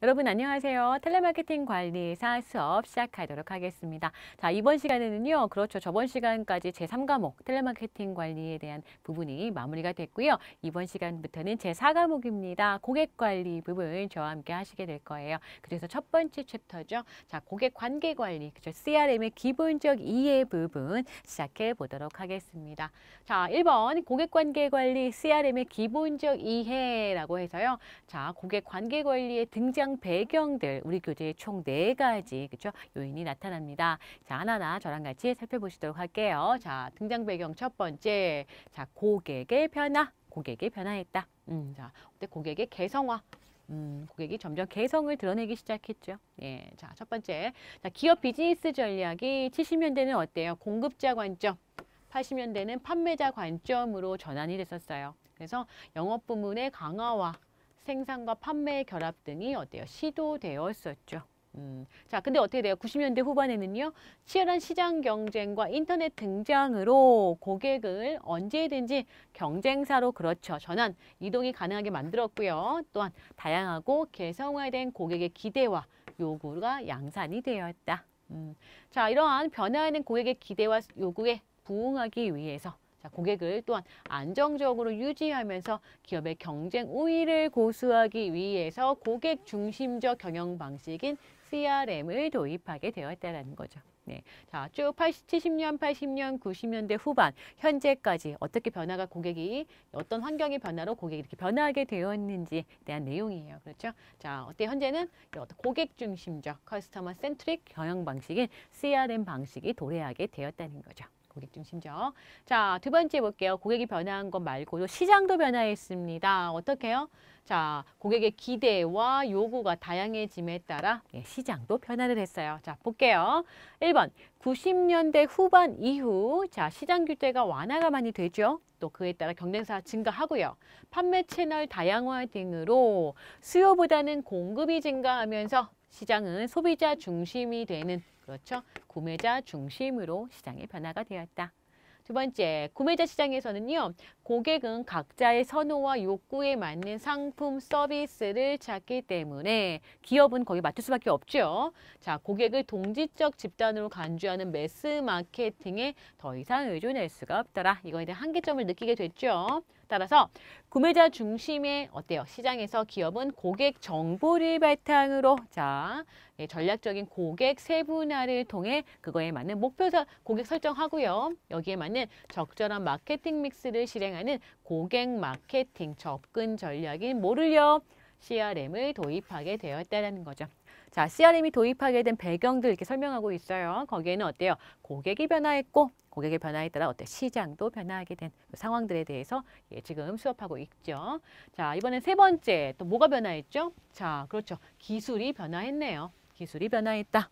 여러분 안녕하세요. 텔레마케팅 관리사 수업 시작하도록 하겠습니다. 자 이번 시간에는요. 그렇죠. 저번 시간까지 제3과목 텔레마케팅 관리에 대한 부분이 마무리가 됐고요. 이번 시간부터는 제4과목입니다. 고객관리 부분 저와 함께 하시게 될 거예요. 그래서 첫 번째 챕터죠. 자 고객관계관리, 그죠 CRM의 기본적 이해 부분 시작해 보도록 하겠습니다. 자 1번 고객관계관리 CRM의 기본적 이해라고 해서요. 자 고객관계관리의 등장 성장 배경들 우리 교재에총 네 가지 그렇죠? 요인이 나타납니다. 자, 하나하나 저랑 같이 살펴보시도록 할게요. 자, 등장 배경 첫 번째. 자, 고객의 변화. 고객의 변화했다. 음, 자, 그때 고객의 개성화. 음, 고객이 점점 개성을 드러내기 시작했죠. 예, 자, 첫 번째. 자, 기업 비즈니스 전략이 70년대는 어때요? 공급자 관점. 80년대는 판매자 관점으로 전환이 됐었어요. 그래서 영업 부문의 강화와 생산과 판매 결합 등이 어때요? 시도되었었죠. 음, 자, 근데 어떻게 돼요? 90년대 후반에는요, 치열한 시장 경쟁과 인터넷 등장으로 고객을 언제든지 경쟁사로 그렇죠. 전환, 이동이 가능하게 만들었고요. 또한 다양하고 개성화된 고객의 기대와 요구가 양산이 되었다. 음, 자, 이러한 변화하는 고객의 기대와 요구에 부응하기 위해서 자, 고객을 또한 안정적으로 유지하면서 기업의 경쟁 우위를 고수하기 위해서 고객 중심적 경영 방식인 CRM을 도입하게 되었다는 거죠. 네. 자, 쭉 80, 70년, 80년, 90년대 후반, 현재까지 어떻게 변화가 고객이, 어떤 환경의 변화로 고객이 이렇게 변화하게 되었는지에 대한 내용이에요. 그렇죠? 자, 어때 현재는 고객 중심적, 커스터머 센트릭 경영 방식인 CRM 방식이 도래하게 되었다는 거죠. 고객 중심죠. 자, 두 번째 볼게요. 고객이 변화한 것 말고도 시장도 변화했습니다. 어떻게요? 자, 고객의 기대와 요구가 다양해짐에 따라 예, 시장도 변화를 했어요. 자, 볼게요. 일번 구십 년대 후반 이후 자, 시장 규제가 완화가 많이 되죠. 또 그에 따라 경쟁사 증가하고요. 판매 채널 다양화 등으로 수요보다는 공급이 증가하면서 시장은 소비자 중심이 되는 그렇죠? 구매자 중심으로 시장의 변화가 되었다. 두 번째, 구매자 시장에서는요. 고객은 각자의 선호와 욕구에 맞는 상품, 서비스를 찾기 때문에 기업은 거기 맞출 수밖에 없죠. 자, 고객을 동지적 집단으로 간주하는 매스 마케팅에 더 이상 의존할 수가 없더라. 이거에 대한 한계점을 느끼게 됐죠. 따라서 구매자 중심의 어때요? 시장에서 기업은 고객 정보를 바탕으로 자 예, 전략적인 고객 세분화를 통해 그거에 맞는 목표 서 고객 설정하고요. 여기에 맞는 적절한 마케팅 믹스를 실행하는 고객 마케팅 접근 전략인 모를요 CRM을 도입하게 되었다는 거죠. 자, CRM이 도입하게 된 배경들 이렇게 설명하고 있어요. 거기에는 어때요? 고객이 변화했고 고객의 변화에 따라 어때 시장도 변화하게 된 그 상황들에 대해서 예, 지금 수업하고 있죠. 자, 이번엔 세 번째 또 뭐가 변화했죠? 자, 그렇죠. 기술이 변화했네요. 기술이 변화했다.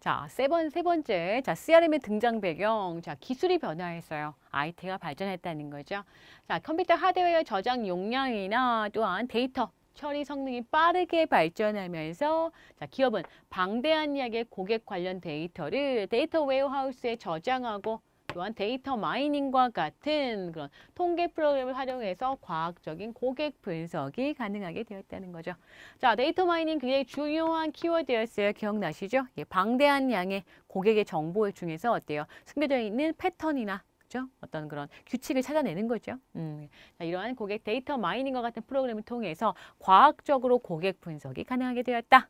자, 세, 번, 세 번째. 자, CRM의 등장 배경. 자, 기술이 변화했어요. IT가 발전했다는 거죠. 자, 컴퓨터 하드웨어 저장 용량이나 또한 데이터 처리 성능이 빠르게 발전하면서 자, 기업은 방대한 양의 고객 관련 데이터를 데이터 웨어하우스에 저장하고 또한 데이터 마이닝과 같은 그런 통계 프로그램을 활용해서 과학적인 고객 분석이 가능하게 되었다는 거죠. 자, 데이터 마이닝 굉장히 중요한 키워드였어요. 기억나시죠? 예, 방대한 양의 고객의 정보 중에서 어때요? 숨겨져 있는 패턴이나 있죠. 어떤 그런 규칙을 찾아내는 거죠. 음, 자, 이러한 고객 데이터 마이닝과 같은 프로그램을 통해서 과학적으로 고객 분석이 가능하게 되었다.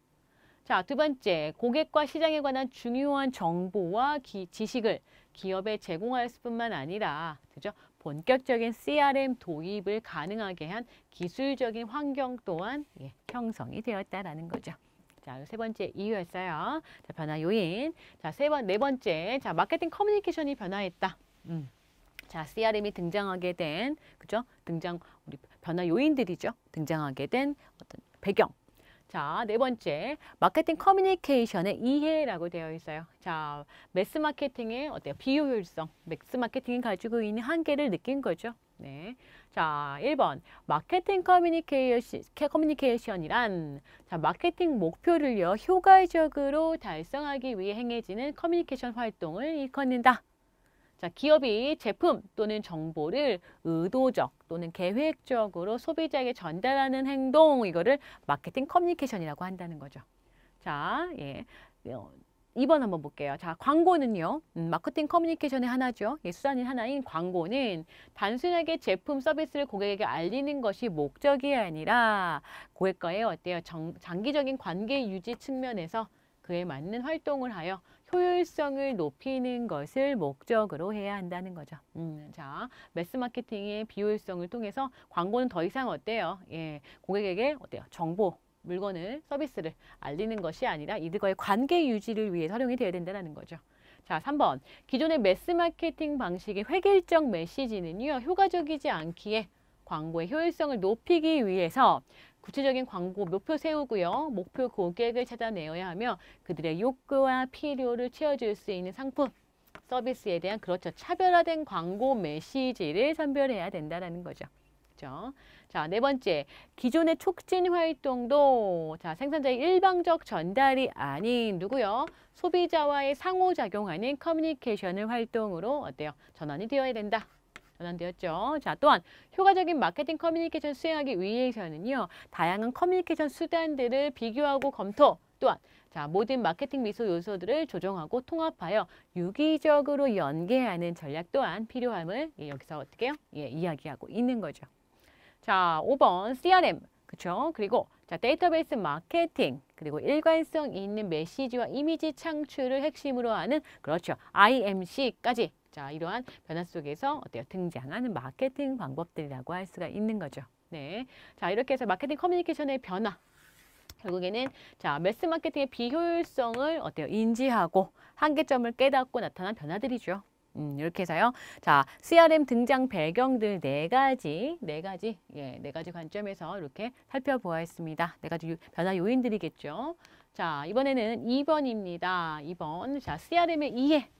자, 두 번째, 고객과 시장에 관한 중요한 정보와 기, 지식을 기업에 제공할 뿐만 아니라 그죠? 본격적인 CRM 도입을 가능하게 한 기술적인 환경 또한 예, 형성이 되었다라는 거죠. 자, 세 번째 이유였어요. 자, 변화 요인. 자, 세 번, 네 번째. 자, 마케팅 커뮤니케이션이 변화했다. 음. 자, CRM이 등장하게 된 그죠? 등장 우리 변화 요인들이죠. 등장하게 된 어떤 배경. 자, 네 번째. 마케팅 커뮤니케이션의 이해라고 되어 있어요. 자, 매스 마케팅의 어때요? 비효율성. 매스 마케팅이 가지고 있는 한계를 느낀 거죠. 네. 자, 일 번 마케팅 커뮤니케이션, 커뮤니케이션이란 자, 마케팅 목표를요, 효과적으로 달성하기 위해 행해지는 커뮤니케이션 활동을 이컫는다 자, 기업이 제품 또는 정보를 의도적 또는 계획적으로 소비자에게 전달하는 행동 이거를 마케팅 커뮤니케이션이라고 한다는 거죠. 자, 예. 2번 어, 한번 볼게요. 자, 광고는요. 음, 마케팅 커뮤니케이션의 하나죠. 예, 수단인 하나인 광고는 단순하게 제품 서비스를 고객에게 알리는 것이 목적이 아니라 고객과의 어때요? 정, 장기적인 관계 유지 측면에서 그에 맞는 활동을 하여 효율성을 높이는 것을 목적으로 해야 한다는 거죠. 음, 자, 매스 마케팅의 비효율성을 통해서 광고는 더 이상 어때요? 예, 고객에게 어때요? 정보, 물건을, 서비스를 알리는 것이 아니라 이들과의 관계 유지를 위해 활용이 되어야 된다는 거죠. 자, 3번. 기존의 매스 마케팅 방식의 획일적 메시지는요, 효과적이지 않기에 광고의 효율성을 높이기 위해서 구체적인 광고 목표 세우고요. 목표 고객을 찾아내어야 하며 그들의 욕구와 필요를 채워줄 수 있는 상품, 서비스에 대한 그렇죠. 차별화된 광고 메시지를 선별해야 된다는 거죠. 그렇죠? 자, 네 번째, 기존의 촉진 활동도 자, 생산자의 일방적 전달이 아닌 누구요? 소비자와의 상호작용하는 커뮤니케이션을 활동으로 어때요? 전환이 되어야 된다. 전환되었죠. 자, 또한 효과적인 마케팅 커뮤니케이션 수행하기 위해서는요. 다양한 커뮤니케이션 수단들을 비교하고 검토 또한 자, 모든 마케팅 미소 요소들을 조정하고 통합하여 유기적으로 연계하는 전략 또한 필요함을 예, 여기서 어떻게 요 예, 이야기하고 있는 거죠. 자, 5번 CRM. 그렇죠? 그리고 자, 데이터베이스 마케팅. 그리고 일관성 있는 메시지와 이미지 창출을 핵심으로 하는 그렇죠. IMC까지 자, 이러한 변화 속에서 어때요? 등장하는 마케팅 방법들이라고 할 수가 있는 거죠. 네. 자, 이렇게 해서 마케팅 커뮤니케이션의 변화. 결국에는 자, 매스 마케팅의 비효율성을 어때요? 인지하고 한계점을 깨닫고 나타난 변화들이죠. 음, 이렇게 해서요. 자, CRM 등장 배경들 네 가지, 네 가지, 예, 네 가지 관점에서 이렇게 살펴보았습니다. 네 가지 요, 변화 요인들이겠죠. 자, 이번에는 2번입니다. 2번. 자, CRM의 이해.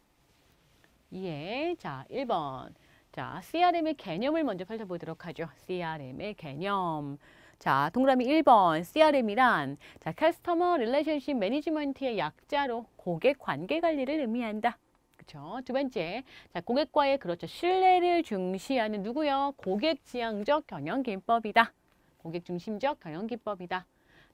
예. 자, 1번. 자, CRM의 개념을 먼저 살펴보도록 하죠. CRM의 개념. 자, 동그라미 1번 CRM이란 자, Customer Relationship Management의 약자로 고객 관계 관리를 의미한다. 그렇죠. 두 번째, 자, 고객과의 그렇죠. 신뢰를 중시하는 누구요? 고객 지향적 경영 기법이다. 고객 중심적 경영 기법이다.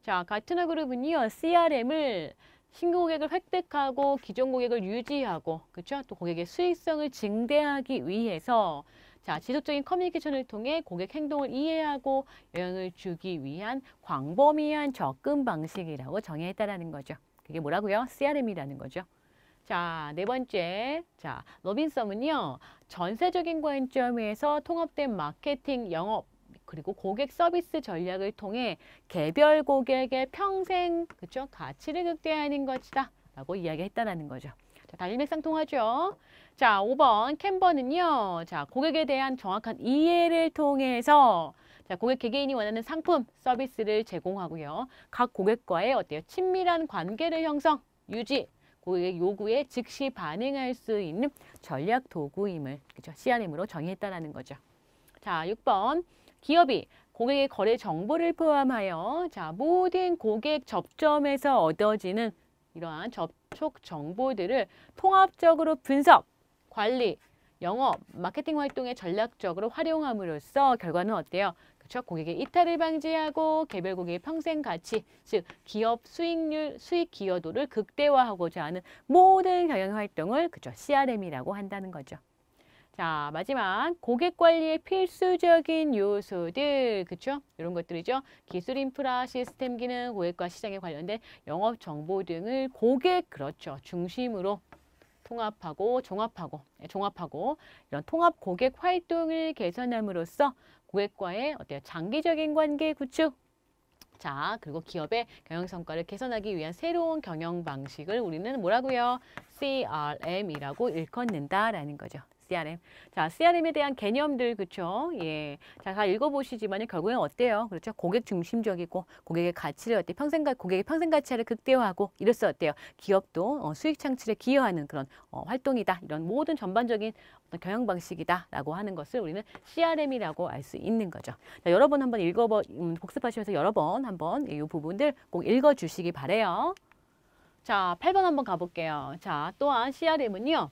자, 같은 그룹은요. CRM을 신고객을 규 획득하고 기존 고객을 유지하고 그렇죠? 또 고객의 수익성을 증대하기 위해서 자 지속적인 커뮤니케이션을 통해 고객 행동을 이해하고 영향을 주기 위한 광범위한 접근 방식이라고 정의했다는 거죠. 그게 뭐라고요? CRM이라는 거죠. 자, 네 번째. 자, 로빈썸은요. 전세적인 관점에서 통합된 마케팅 영업 그리고 고객 서비스 전략을 통해 개별 고객의 평생 그쵸 가치를 극대화하는 것이다 라고 이야기했다는 거죠. 자, 다 일맥상통하죠. 자, 5번 캔버는요. 자, 고객에 대한 정확한 이해를 통해서 자, 고객 개개인이 원하는 상품, 서비스를 제공하고요. 각 고객과의 어때요? 친밀한 관계를 형성, 유지, 고객의 요구에 즉시 반응할 수 있는 전략 도구임을 그죠? CRM으로 정의했다라는 거죠. 자, 6번 기업이 고객의 거래 정보를 포함하여 자 모든 고객 접점에서 얻어지는 이러한 접촉 정보들을 통합적으로 분석, 관리, 영업, 마케팅 활동에 전략적으로 활용함으로써 결과는 어때요? 그렇죠? 고객의 이탈을 방지하고 개별 고객의 평생 가치, 즉 기업 수익률, 수익 기여도를 극대화하고자 하는 모든 경영 활동을 그죠 CRM이라고 한다는 거죠. 자, 마지막 고객 관리의 필수적인 요소들, 그렇죠? 이런 것들이죠. 기술 인프라, 시스템 기능, 고객과 시장에 관련된 영업 정보 등을 고객, 그렇죠, 중심으로 통합하고 종합하고 예, 종합하고 이런 통합 고객 활동을 개선함으로써 고객과의 어때요? 장기적인 관계 구축 자, 그리고 기업의 경영 성과를 개선하기 위한 새로운 경영 방식을 우리는 뭐라고요? CRM이라고 일컫는다라는 거죠. CRM. 자, CRM에 대한 개념들 그쵸 예. 자, 다 읽어 보시지만 결국엔 어때요? 그렇죠? 고객 중심적이고 고객의 가치를 어때? 평생 가 고객의 평생 가치를 극대화하고 이로써 어때요? 기업도 어, 수익 창출에 기여하는 그런 어, 활동이다. 이런 모든 전반적인 어떤 경영 방식이다라고 하는 것을 우리는 CRM이라고 알 수 있는 거죠. 자, 여러 분 한번 읽어 보 음, 복습하시면서 여러 번 한번 이 부분들 꼭 읽어 주시기 바래요. 자, 8번 한번 가볼게요. 자, 또한 CRM은요.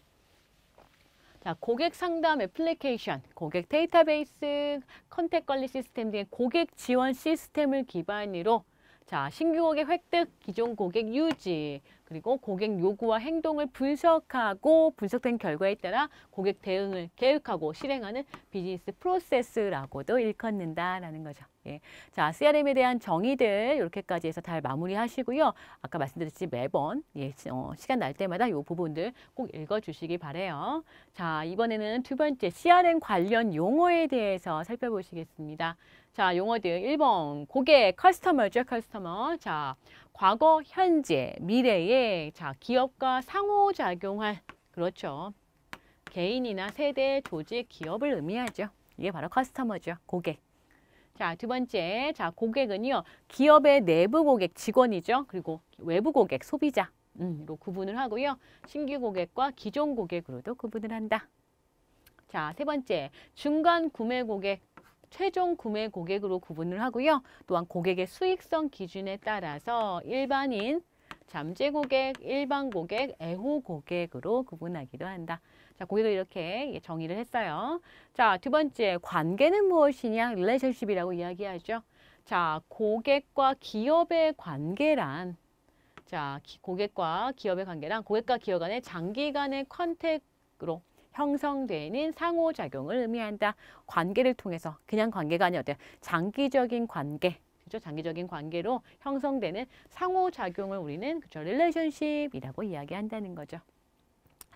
자, 고객 상담 애플리케이션, 고객 데이터베이스, 컨택 관리 시스템 등의 고객 지원 시스템을 기반으로 자, 신규 고객 획득, 기존 고객 유지, 그리고 고객 요구와 행동을 분석하고 분석된 결과에 따라 고객 대응을 계획하고 실행하는 비즈니스 프로세스라고도 일컫는다라는 거죠. 예. 자, CRM에 대한 정의들 이렇게까지 해서 잘 마무리하시고요. 아까 말씀드렸듯이 매번 예, 어, 시간 날 때마다 이 부분들 꼭 읽어주시기 바래요. 자, 이번에는 두 번째 CRM 관련 용어에 대해서 살펴보시겠습니다. 자, 용어들 1번 고객, 커스터머죠, 커스터머. 자, 과거, 현재, 미래에 자, 기업과 상호작용할 그렇죠. 개인이나 세대, 조직, 기업을 의미하죠. 이게 바로 커스터머죠, 고객. 자, 두 번째. 자, 고객은요. 기업의 내부 고객 직원이죠. 그리고 외부 고객 소비자. 음로 구분을 하고요. 신규 고객과 기존 고객으로도 구분을 한다. 자, 세 번째. 중간 구매 고객, 최종 구매 고객으로 구분을 하고요. 또한 고객의 수익성 기준에 따라서 일반인, 잠재 고객, 일반 고객, 애호 고객으로 구분하기도 한다. 자, 거기도 이렇게 예, 정의를 했어요. 자, 두 번째, 관계는 무엇이냐? 릴레이션십이라고 이야기하죠. 자, 고객과 기업의 관계란 자, 고객과 기업의 관계란 고객과 기업 간의 장기간의 컨택으로 형성되는 상호작용을 의미한다. 관계를 통해서 그냥 관계가 아니라 장기적인 관계 그죠? 장기적인 관계로 형성되는 상호작용을 우리는 그죠? 릴레이션십이라고 이야기한다는 거죠.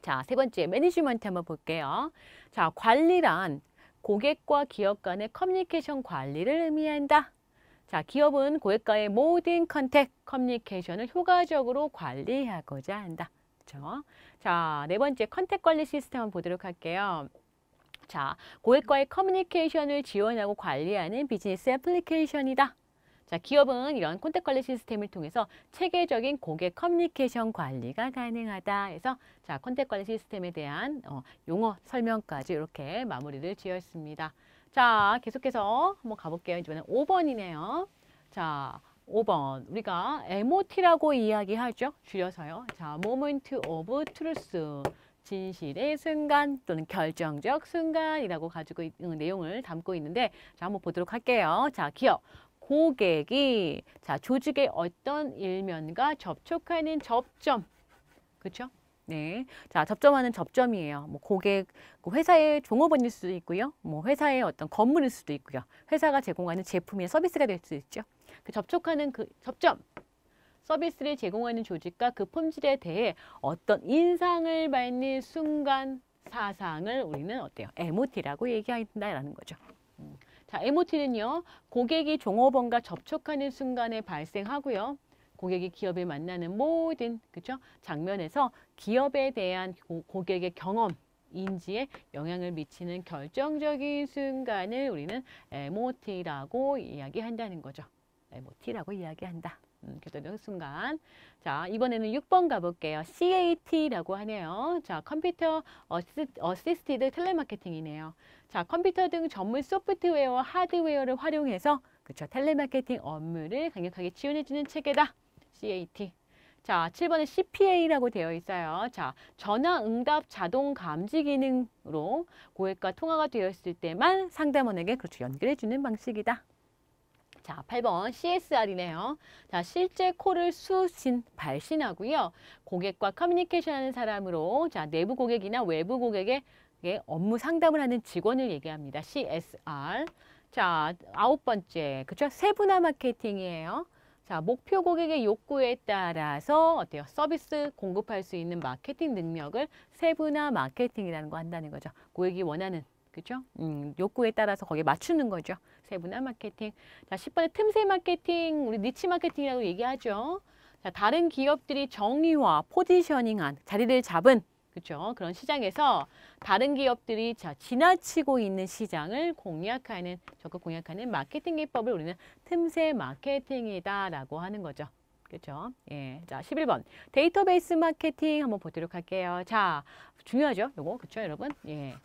자, 세 번째 매니지먼트 한번 볼게요. 자, 관리란 고객과 기업 간의 커뮤니케이션 관리를 의미한다. 자, 기업은 고객과의 모든 컨택, 커뮤니케이션을 효과적으로 관리하고자 한다. 그렇죠? 자, 네 번째 컨택 관리 시스템 을 보도록 할게요. 자, 고객과의 커뮤니케이션을 지원하고 관리하는 비즈니스 애플리케이션이다. 자, 기업은 이런 콘택 관리 시스템을 통해서 체계적인 고객 커뮤니케이션 관리가 가능하다 해서 자, 콘택 관리 시스템에 대한 어, 용어 설명까지 이렇게 마무리를 지었습니다. 자, 계속해서 한번 가볼게요. 이번엔 5번이네요. 자, 5번 우리가 MOT라고 이야기하죠. 줄여서요. 자, Moment of Truth. 진실의 순간 또는 결정적 순간이라고 가지고 있는 어, 내용을 담고 있는데 자 한번 보도록 할게요. 자 기업 고객이 자 조직의 어떤 일면과 접촉하는 접점 그렇죠? 네, 자 접점하는 접점이에요. 뭐 고객, 그 회사의 종업원일 수도 있고요. 뭐 회사의 어떤 건물일 수도 있고요. 회사가 제공하는 제품이나 서비스가 될 수도 있죠. 그 접촉하는 그 접점, 서비스를 제공하는 조직과 그 품질에 대해 어떤 인상을 받는 순간 사상을 우리는 어때요? MOT라고 얘기한다라는 거죠. 자, MOT는요. 고객이 종업원과 접촉하는 순간에 발생하고요. 고객이 기업에 만나는 모든 그죠 장면에서 기업에 대한 고, 객의 경험 인지에 영향을 미치는 결정적인 순간을 우리는 MOT라고 이야기한다는 거죠. MOT라고 이야기한다. 음, 교도는 순간. 자, 이번에는 6번 가볼게요. CAT라고 하네요. 자, 컴퓨터 어시, 어시스티드 텔레마케팅이네요. 자, 컴퓨터 등 전문 소프트웨어 하드웨어를 활용해서 그쵸, 텔레마케팅 업무를 강력하게 지원해주는 체계다. CAT. 자, 7번에 CPA라고 되어 있어요. 자, 전화 응답 자동 감지 기능으로 고객과 통화가 되었을 때만 상담원에게 그렇죠. 연결해 주는 방식이다. 자, 8번 CSR이네요. 자, 실제 코를 수신, 발신하고요. 고객과 커뮤니케이션하는 사람으로 자, 내부 고객이나 외부 고객의 업무 상담을 하는 직원을 얘기합니다. CSR. 자, 아홉 번째. 그쵸? 세분화 마케팅이에요. 자, 목표 고객의 욕구에 따라서 어때요? 서비스 공급할 수 있는 마케팅 능력을 세분화 마케팅이라는 거 한다는 거죠. 고객이 원하는 그죠? 음, 욕구에 따라서 거기에 맞추는 거죠. 제 문화 마케팅. 자, 1 0번에 틈새 마케팅, 우리 니치 마케팅이라고 얘기하죠. 자, 다른 기업들이 정의화, 포지셔닝한 자리를 잡은 그렇죠. 그런 시장에서 다른 기업들이 자, 지나치고 있는 시장을 공략하는 적극 공략하는 마케팅 기법을 우리는 틈새 마케팅이다라고 하는 거죠. 그렇죠. 예. 자, 11번. 데이터베이스 마케팅 한번 보도록 할게요. 자, 중요하죠. 요거. 그쵸 여러분? 예.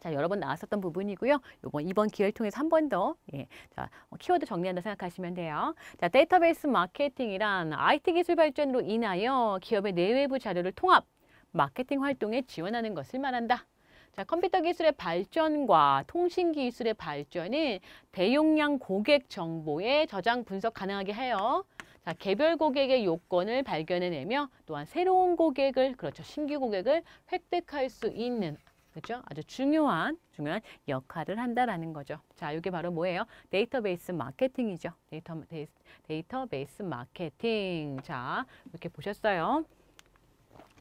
자, 여러 번 나왔었던 부분이고요. 요번 이번 기회를 통해서 한 번더 예, 자, 어, 키워드 정리한다 생각하시면 돼요. 자, 데이터베이스 마케팅이란 IT 기술 발전으로 인하여 기업의 내외부 자료를 통합 마케팅 활동에 지원하는 것을 말한다. 자, 컴퓨터 기술의 발전과 통신 기술의 발전은 대용량 고객 정보의 저장 분석 가능하게 해요. 자, 개별 고객의 요건을 발견해내며 또한 새로운 고객을, 그렇죠. 신규 고객을 획득할 수 있는 그죠? 렇 아주 중요한 중요한 역할을 한다라는 거죠. 자, 이게 바로 뭐예요? 데이터베이스 마케팅이죠. 데이터 데이, 데이터베이스 마케팅. 자, 이렇게 보셨어요.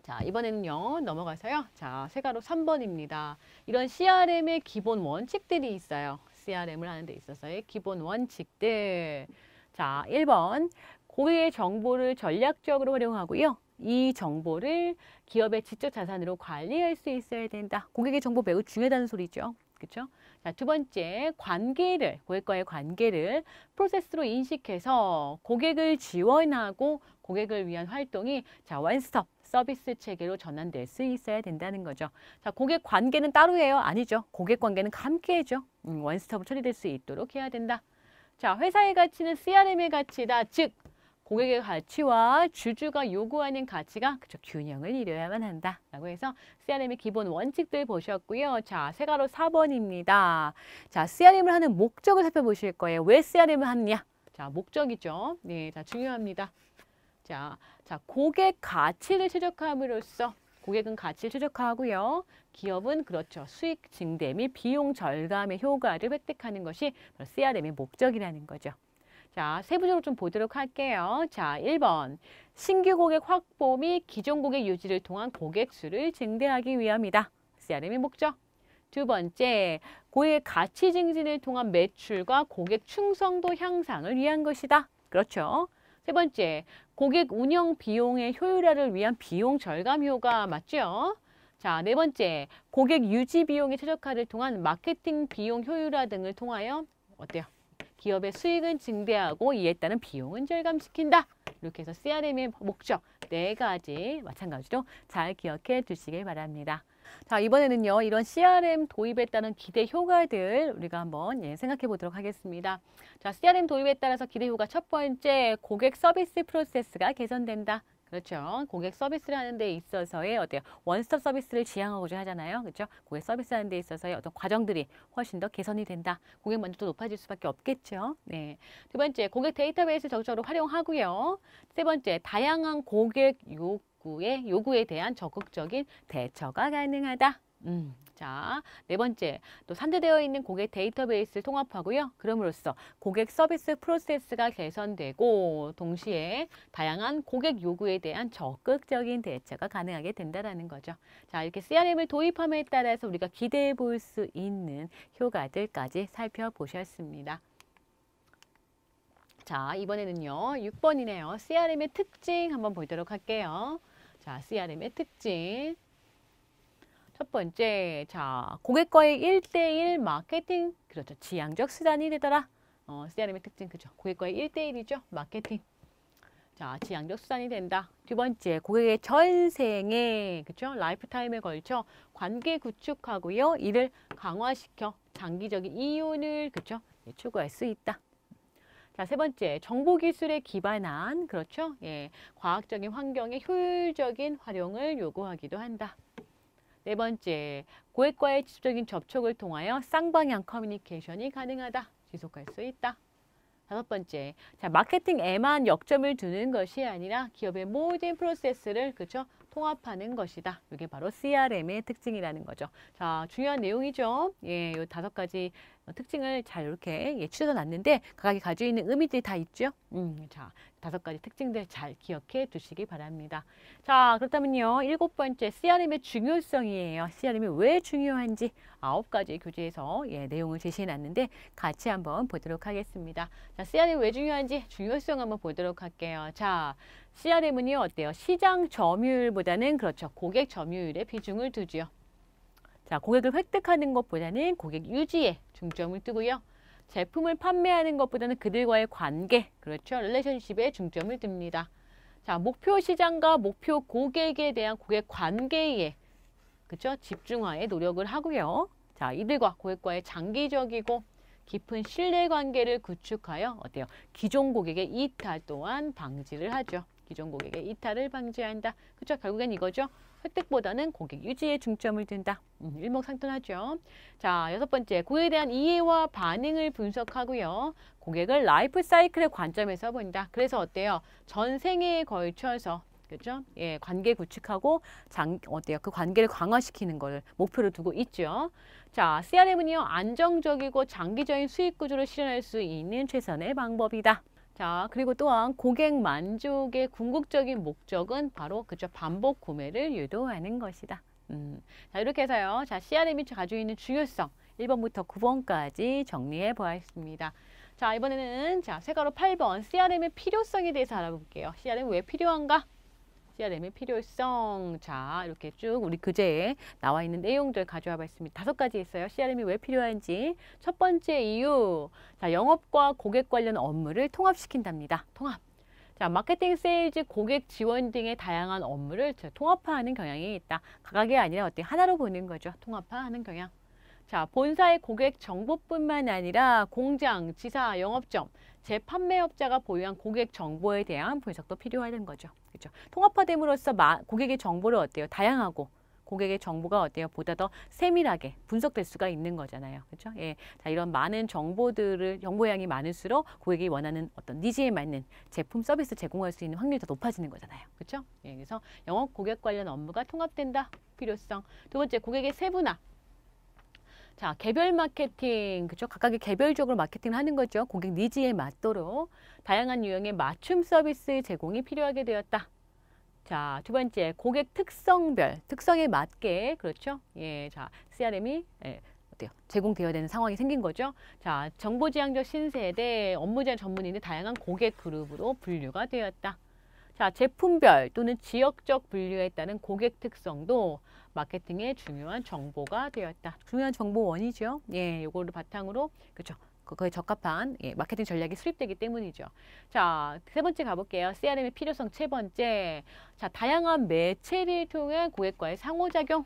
자, 이번에는요. 넘어가서요. 자, 세가로 3번입니다. 이런 CRM의 기본 원칙들이 있어요. CRM을 하는 데 있어서의 기본 원칙들. 자, 1번. 고객의 정보를 전략적으로 활용하고요. 이 정보를 기업의 지적 자산으로 관리할 수 있어야 된다. 고객의 정보 매우 중요하다는 소리죠. 그렇죠? 자, 두 번째, 관계를, 고객과의 관계를 프로세스로 인식해서 고객을 지원하고 고객을 위한 활동이 자, 원스톱 서비스 체계로 전환될 수 있어야 된다는 거죠. 자, 고객 관계는 따로 예요 아니죠. 고객 관계는 함께 해죠. 음, 원스톱으로 처리될 수 있도록 해야 된다. 자, 회사의 가치는 CRM의 가치다. 즉, 고객의 가치와 주주가 요구하는 가치가 그쵸, 균형을 이루어야만 한다. 라고 해서 CRM의 기본 원칙들 보셨고요. 자, 세가로 4번입니다. 자, CRM을 하는 목적을 살펴보실 거예요. 왜 CRM을 하느냐? 자, 목적이죠. 네, 자, 중요합니다. 자, 자, 고객 가치를 최적화함으로써 고객은 가치를 최적화하고요. 기업은 그렇죠. 수익 증대 및 비용 절감의 효과를 획득하는 것이 CRM의 목적이라는 거죠. 자, 세부적으로 좀 보도록 할게요. 자, 1번. 신규 고객 확보 및 기존 고객 유지를 통한 고객 수를 증대하기 위함이다. CRM의 목적. 두 번째, 고객 가치 증진을 통한 매출과 고객 충성도 향상을 위한 것이다. 그렇죠. 세 번째, 고객 운영 비용의 효율화를 위한 비용 절감 효과 맞죠? 자, 네 번째, 고객 유지 비용의 최적화를 통한 마케팅 비용 효율화 등을 통하여 어때요? 기업의 수익은 증대하고 이에 따른 비용은 절감시킨다. 이렇게 해서 CRM의 목적 네 가지 마찬가지로 잘 기억해 주시길 바랍니다. 자 이번에는요 이런 CRM 도입에 따른 기대 효과들 우리가 한번 예, 생각해 보도록 하겠습니다. 자 CRM 도입에 따라서 기대 효과 첫 번째 고객 서비스 프로세스가 개선된다. 그렇죠. 고객 서비스를 하는 데 있어서의 어때요? 원스톱 서비스를 지향하고자 하잖아요. 그렇죠? 고객 서비스 하는 데 있어서의 어떤 과정들이 훨씬 더 개선이 된다. 고객 만족도 높아질 수밖에 없겠죠. 네. 두 번째, 고객 데이터베이스 적극적으로 활용하고요. 세 번째, 다양한 고객 요구의 요구에 대한 적극적인 대처가 가능하다. 음. 자, 네 번째, 또 산재되어 있는 고객 데이터베이스를 통합하고요. 그럼으로써 고객 서비스 프로세스가 개선되고 동시에 다양한 고객 요구에 대한 적극적인 대처가 가능하게 된다는 거죠. 자, 이렇게 CRM을 도입함에 따라서 우리가 기대해 볼 수 있는 효과들까지 살펴보셨습니다. 자, 이번에는요. 6번이네요. CRM의 특징 한번 보도록 할게요. 자, CRM의 특징. 첫 번째, 자 고객과의 일대일 마케팅, 그렇죠. 지향적 수단이 되더라. 어, CRM의 특징, 그죠. 고객과의 일대일이죠 마케팅. 자, 지향적 수단이 된다. 두 번째, 고객의 전생에, 그쵸? 라이프타임에 걸쳐 관계 구축하고요. 이를 강화시켜 장기적인 이윤을, 그쵸? 예, 추구할 수 있다. 자, 세 번째, 정보기술에 기반한, 그렇죠? 예, 과학적인 환경의 효율적인 활용을 요구하기도 한다. 네 번째, 고객과의 지속적인 접촉을 통하여 쌍방향 커뮤니케이션이 가능하다. 지속할 수 있다. 다섯 번째, 자 마케팅에만 역점을 두는 것이 아니라 기업의 모든 프로세스를 그쵸 통합하는 것이다. 이게 바로 CRM의 특징이라는 거죠. 자 중요한 내용이죠. 예, 요 다섯 가지 어, 특징을 잘 이렇게 예, 추려놨는데 각각이 가지고 있는 의미들이 다 있죠. 음, 자 다섯 가지 특징들 잘 기억해 두시기 바랍니다. 자 그렇다면요 일곱 번째 CRM의 중요성이에요. CRM이 왜 중요한지 아홉 가지 교재에서 예, 내용을 제시해놨는데 같이 한번 보도록 하겠습니다. 자 CRM 왜 중요한지 중요성 한번 보도록 할게요. 자 CRM은요 어때요? 시장 점유율보다는 그렇죠 고객 점유율의 비중을 두지 자, 고객을 획득하는 것보다는 고객 유지에 중점을 두고요. 제품을 판매하는 것보다는 그들과의 관계, 그렇죠? 릴레이션십에 중점을 둡니다. 자, 목표 시장과 목표 고객에 대한 고객 관계에 그렇죠? 집중화에 노력을 하고요. 자, 이들과 고객과의 장기적이고 깊은 신뢰 관계를 구축하여 어때요? 기존 고객의 이탈 또한 방지를 하죠. 기존 고객의 이탈을 방지한다. 그렇죠? 결국엔 이거죠. 획득보다는 고객 유지에 중점을 둔다. 음, 일목상통하죠. 자, 여섯 번째, 고에 대한 이해와 반응을 분석하고요. 고객을 라이프 사이클의 관점에서 본다. 그래서 어때요? 전생에 걸쳐서 그죠? 렇 예, 관계 구축하고 장, 어때요? 그 관계를 강화시키는 걸 목표로 두고 있죠. 자, CRM은요, 안정적이고 장기적인 수익 구조를 실현할 수 있는 최선의 방법이다. 자, 그리고 또한 고객 만족의 궁극적인 목적은 바로 그저 반복 구매를 유도하는 것이다. 음. 자, 이렇게 해서요. 자, CRM이 가지고 있는 중요성 1번부터 9번까지 정리해 보았습니다. 자, 이번에는 자, 세가로 8번 CRM의 필요성에 대해서 알아볼게요. CRM 왜 필요한가? CRM의 필요성 자 이렇게 쭉 우리 교재에 나와 있는 내용들 가져와 봤습니다. 다섯 가지 있어요. CRM이 왜 필요한지 첫 번째 이유 자 영업과 고객 관련 업무를 통합시킨답니다. 통합 자, 마케팅, 세일즈, 고객 지원 등의 다양한 업무를 통합화하는 경향이 있다. 각각이 아니라 어떻게 하나로 보는 거죠. 통합화하는 경향. 자, 본사의 고객 정보뿐만 아니라 공장, 지사, 영업점, 재판매업자가 보유한 고객 정보에 대한 분석도 필요하다는 거죠. 그렇죠? 통합화됨으로써 고객의 정보를 어때요? 다양하고 고객의 정보가 어때요? 보다 더 세밀하게 분석될 수가 있는 거잖아요. 그렇죠? 예. 자, 이런 많은 정보들을 정보 양이 많을수록 고객이 원하는 어떤 니즈에 맞는 제품 서비스 제공할 수 있는 확률이 더 높아지는 거잖아요. 그렇죠? 예. 그래서 영업 고객 관련 업무가 통합된다. 필요성. 두 번째, 고객의 세분화. 자, 개별 마케팅, 그죠? 각각의 개별적으로 마케팅을 하는 거죠. 고객 니즈에 맞도록 다양한 유형의 맞춤 서비스 제공이 필요하게 되었다. 자, 두 번째, 고객 특성별, 특성에 맞게, 그렇죠? 예, 자, CRM이, 예, 어때요? 제공되어야 되는 상황이 생긴 거죠. 자, 정보지향적 신세대, 업무자 전문인의 다양한 고객 그룹으로 분류가 되었다. 자, 제품별 또는 지역적 분류에 따른 고객 특성도 마케팅에 중요한 정보가 되었다. 중요한 정보원이죠. 예, 요거를 바탕으로 그렇죠. 거의 적합한 예, 마케팅 전략이 수립되기 때문이죠. 자, 세 번째 가볼게요. CRM의 필요성 세 번째. 자, 다양한 매체를 통해 고객과의 상호작용.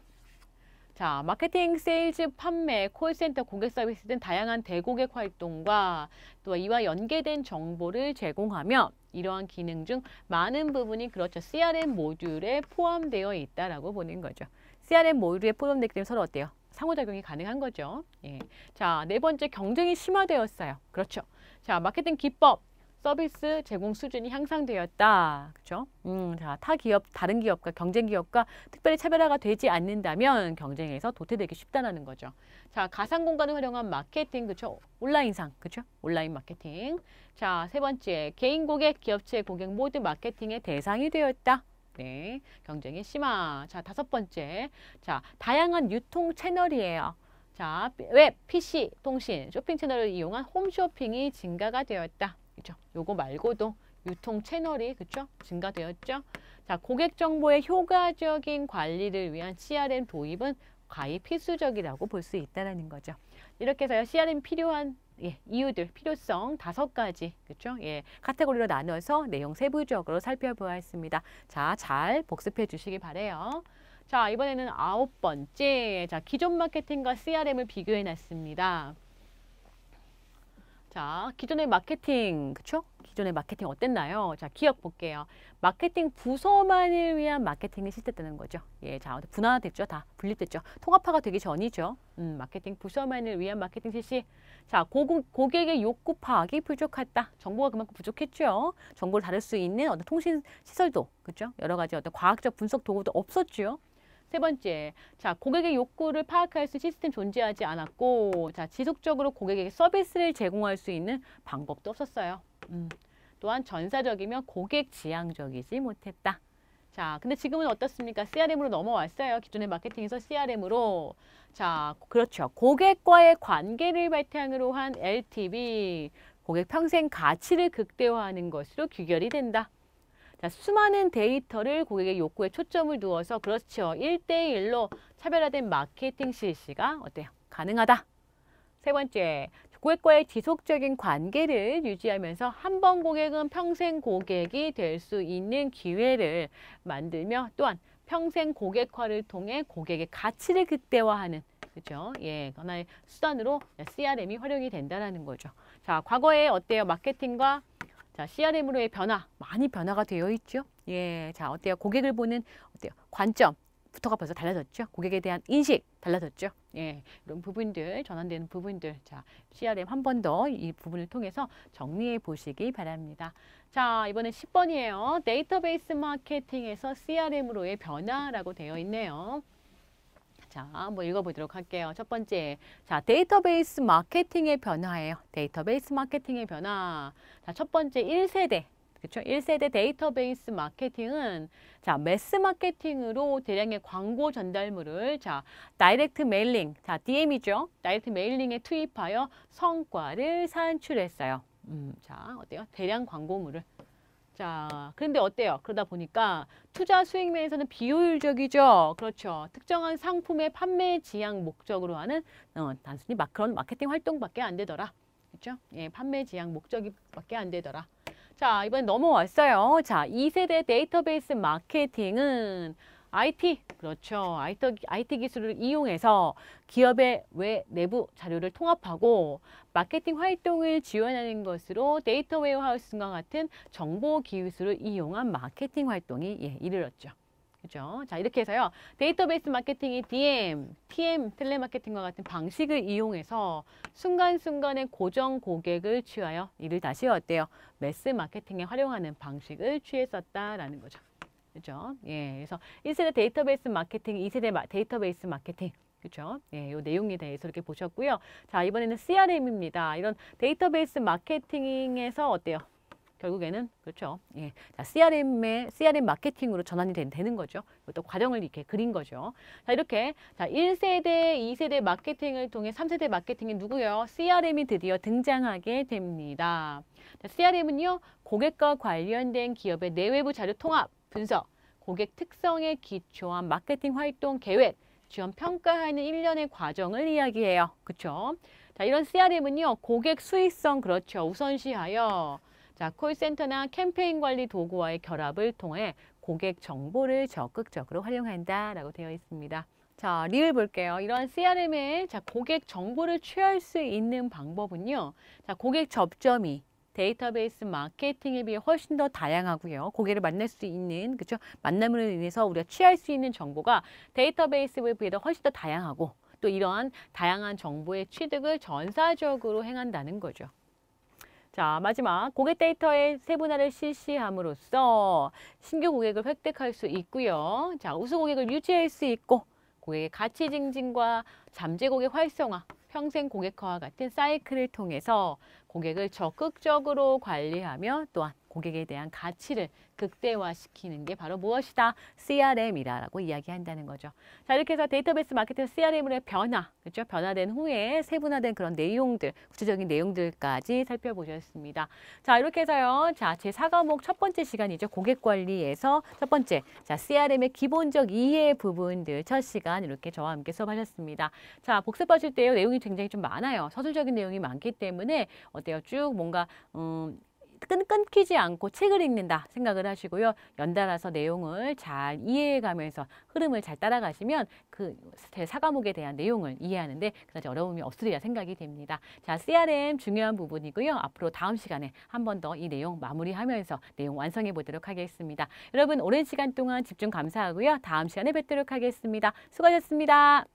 자, 마케팅, 세일즈, 판매, 콜센터, 고객 서비스 등 다양한 대고객 활동과 또 이와 연계된 정보를 제공하며 이러한 기능 중 많은 부분이 그렇죠. CRM 모듈에 포함되어 있다라 보는 거죠. CRM 모듈에 포함되기 때문 서로 어때요? 상호작용이 가능한 거죠. 예. 자, 네 번째 경쟁이 심화되었어요. 그렇죠. 자, 마케팅 기법. 서비스 제공 수준이 향상되었다. 그렇죠? 음, 자, 타 기업, 다른 기업과 경쟁 기업과 특별히 차별화가 되지 않는다면 경쟁에서 도태되기 쉽다는 거죠. 자, 가상 공간을 활용한 마케팅, 그렇죠? 온라인상, 그렇죠? 온라인 마케팅. 자, 세 번째, 개인 고객, 기업체 고객 모두 마케팅의 대상이 되었다. 네, 경쟁이 심화. 자, 다섯 번째. 자, 다양한 유통 채널이에요. 자, 웹, PC, 통신, 쇼핑 채널을 이용한 홈쇼핑이 증가가 되었다. 그죠? 요거 말고도 유통 채널이 그쵸? 증가되었죠. 자, 고객 정보의 효과적인 관리를 위한 CRM 도입은 과히 필수적이라고 볼 수 있다는 거죠. 이렇게 해서 CRM 필요한 예, 이유들, 필요성 다섯 가지 그렇죠? 예, 카테고리로 나눠서 내용 세부적으로 살펴보았습니다. 자, 잘 복습해 주시기 바래요. 자, 이번에는 아홉 번째. 자, 기존 마케팅과 CRM을 비교해 놨습니다. 자, 기존의 마케팅, 그쵸? 기존의 마케팅 어땠나요? 자, 기억 볼게요. 마케팅 부서만을 위한 마케팅이 실됐다는 거죠. 예, 자, 분화됐죠. 다 분립됐죠. 통합화가 되기 전이죠. 음, 마케팅 부서만을 위한 마케팅 실시. 자, 고, 객의 욕구 파악이 부족했다. 정보가 그만큼 부족했죠. 정보를 다룰 수 있는 어떤 통신 시설도, 그죠? 여러 가지 어떤 과학적 분석 도구도 없었죠. 세 번째, 자 고객의 욕구를 파악할 수 있는 시스템 존재하지 않았고 자 지속적으로 고객에게 서비스를 제공할 수 있는 방법도 없었어요. 음, 또한 전사적이며 고객 지향적이지 못했다. 자, 근데 지금은 어떻습니까? CRM으로 넘어왔어요. 기존의 마케팅에서 CRM으로. 자, 그렇죠. 고객과의 관계를 바탕으로 한 LTV, 고객 평생 가치를 극대화하는 것으로 귀결이 된다. 자, 수많은 데이터를 고객의 욕구에 초점을 두어서 그렇죠. 일대일로 차별화된 마케팅 실시가 어때요? 가능하다. 세 번째, 고객과의 지속적인 관계를 유지하면서 한 번 고객은 평생 고객이 될 수 있는 기회를 만들며 또한 평생 고객화를 통해 고객의 가치를 극대화하는 그죠? 예, 하나의 수단으로 CRM이 활용이 된다는 거죠. 자, 과거에 어때요? 마케팅과 자, CRM으로의 변화, 많이 변화가 되어 있죠? 예, 자, 어때요? 고객을 보는 어때요? 관점, 부터가 벌써 달라졌죠. 고객에 대한 인식 달라졌죠. 예, 이런 부분들 전환되는 부분들 자 CRM 한 번 더 이 부분을 통해서 정리해 보시기 바랍니다. 자 이번엔 10번이에요. 데이터베이스 마케팅에서 CRM으로의 변화라고 되어 있네요. 자, 한번 읽어보도록 할게요. 첫 번째, 자 데이터베이스 마케팅의 변화예요. 데이터베이스 마케팅의 변화. 자, 첫 번째 1세대 그렇죠? 1세대 데이터베이스 마케팅은 자, 매스 마케팅으로 대량의 광고 전달물을 자, 다이렉트 메일링, 자, DM이죠. 다이렉트 메일링에 투입하여 성과를 산출했어요. 음, 자, 어때요? 대량 광고물을 자, 그런데 어때요? 그러다 보니까 투자 수익 면에서는 비효율적이죠. 그렇죠. 특정한 상품의 판매 지향 목적으로 하는 어, 단순히 막 그런 마케팅 활동밖에 안 되더라. 그렇죠? 예, 판매 지향 목적밖에 이안 되더라. 자, 이번에 넘어왔어요. 자, 2세대 데이터베이스 마케팅은 IT, 그렇죠. IT, IT 기술을 이용해서 기업의 외 내부 자료를 통합하고 마케팅 활동을 지원하는 것으로 데이터 웨어하우스와 같은 정보 기술을 이용한 마케팅 활동이 예, 이르렀죠. 그죠? 자, 이렇게 해서요. 데이터베이스 마케팅이 DM, PM, 텔레마케팅과 같은 방식을 이용해서 순간순간의 고정 고객을 취하여 이를 다시 어때요? 매스 마케팅에 활용하는 방식을 취했었다라는 거죠. 그죠? 예. 그래서 1세대 데이터베이스 마케팅, 2세대 마, 데이터베이스 마케팅. 그렇죠? 예, 요 내용에 대해서 이렇게 보셨고요. 자, 이번에는 CRM입니다. 이런 데이터베이스 마케팅에서 어때요? 결국에는 그렇죠. 예. 자, CRM의 CRM 마케팅으로 전환이 된, 되는 거죠. 이것도 과정을 이렇게 그린 거죠. 자, 이렇게 자, 1세대, 2세대 마케팅을 통해 3세대 마케팅이 누구요? 예 CRM이 드디어 등장하게 됩니다. 자, CRM은요. 고객과 관련된 기업의 내외부 자료 통합, 분석, 고객 특성에 기초한 마케팅 활동 계획, 지원 평가하는 일련의 과정을 이야기해요. 그렇죠? 자, 이런 CRM은요. 고객 수익성 그렇죠. 우선시하여 자, 콜센터나 캠페인 관리 도구와의 결합을 통해 고객 정보를 적극적으로 활용한다라고 되어 있습니다. 자, 리를 볼게요. 이러한 CRM에 자, 고객 정보를 취할 수 있는 방법은요. 자, 고객 접점이 데이터베이스 마케팅에 비해 훨씬 더 다양하고요. 고객을 만날 수 있는 그쵸 만남으로 인해서 우리가 취할 수 있는 정보가 데이터베이스에 비해 훨씬 더 다양하고 또 이러한 다양한 정보의 취득을 전사적으로 행한다는 거죠. 자, 마지막 고객 데이터의 세분화를 실시함으로써 신규 고객을 획득할 수 있고요. 자, 우수 고객을 유지할 수 있고 고객의 가치 증진과 잠재 고객 활성화, 평생 고객화와 같은 사이클을 통해서 고객을 적극적으로 관리하며 또한 고객에 대한 가치를 극대화시키는 게 바로 무엇이다? CRM이라고 이야기한다는 거죠. 자 이렇게 해서 데이터베이스 마케팅 c r m 의 변화, 그렇죠? 변화된 후에 세분화된 그런 내용들, 구체적인 내용들까지 살펴보셨습니다. 자 이렇게 해서요. 자제 사과목첫 번째 시간이죠. 고객 관리에서 첫 번째, 자 CRM의 기본적 이해 부분들 첫 시간 이렇게 저와 함께 수업하셨습니다. 자 복습하실 때요. 내용이 굉장히 좀 많아요. 서술적인 내용이 많기 때문에 어때요? 쭉 뭔가 음, 끊, 끊기지 않고 책을 읽는다 생각을 하시고요. 연달아서 내용을 잘 이해해가면서 흐름을 잘 따라가시면 그 사과목에 대한 내용을 이해하는데 그다지 어려움이 없으리라 생각이 됩니다. 자, CRM 중요한 부분이고요. 앞으로 다음 시간에 한 번 더 이 내용 마무리하면서 내용 완성해 보도록 하겠습니다. 여러분 오랜 시간 동안 집중 감사하고요. 다음 시간에 뵙도록 하겠습니다. 수고하셨습니다.